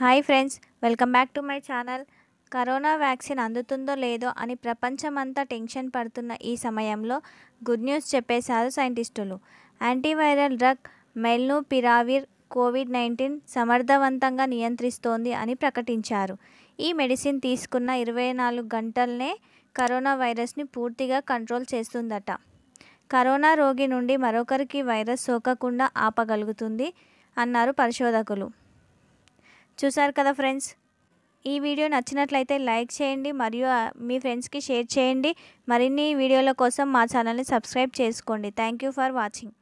hi friends welcome back to my channel corona vaccine అందుతుందో లేదో అని ప్రపంచమంతా టెన్షన్ పడుతున్న ఈ సమయంలో గుడ్ న్యూస్ చెప్పేశారు సైంటిస్టులు antiviral drug molnupiravir COVID nineteen సమర్థవంతంగా నియంత్రిస్తోంది అని ప్రకటించారు ఈ మెడిసిన్ తీసుకున్న ఇరవై నాలుగు గంటలనే కరోనా వైరస్ని పూర్తిగా కంట్రోల్ చేస్తుందట కరోనా రోగి నుండి మరొకరికి వైరస్ సోకకుండా ఆపగలుగుతుంది అన్నారు పరిశోధకులు చూసారు కదా ఫ్రెండ్స్ ఈ వీడియో నచ్చినట్లయితే లైక్ చేయండి మరియు మీ ఫ్రెండ్స్కి షేర్ చేయండి మరిన్ని వీడియోల కోసం మా ఛానల్ని సబ్స్క్రైబ్ చేసుకోండి థ్యాంక్ ఫర్ వాచింగ్